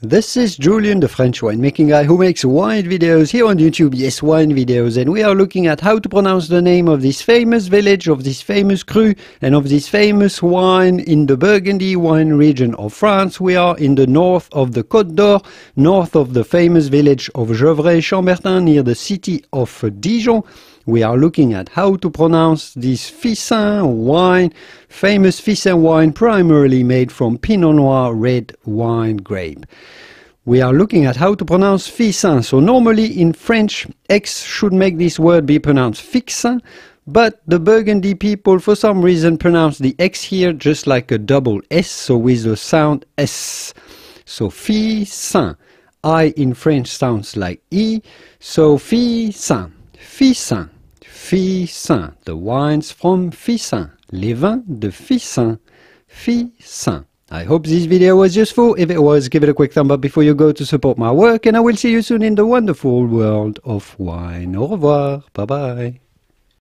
This is Julian, the French winemaking guy who makes wine videos here on YouTube, yes, wine videos, and we are looking at how to pronounce the name of this famous village, of this famous cru, and of this famous wine in the Burgundy wine region of France. We are in the north of the Côte d'Or, north of the famous village of Gevrey-Chambertin, near the city of Dijon. We are looking at how to pronounce this Fissin wine, famous Fissin wine primarily made from Pinot Noir red wine grape. We are looking at how to pronounce ficin. So normally in French, X should make this word be pronounced fixin, but the Burgundy people for some reason pronounce the X here just like a double S, so with the sound S. So ficin. I in French sounds like E, so ficin, ficin, ficin. The wines from ficin, les vins de ficin, ficin. I hope this video was useful. If it was, give it a quick thumb up before you go to support my work, and I will see you soon in the wonderful world of wine. Au revoir. Bye bye.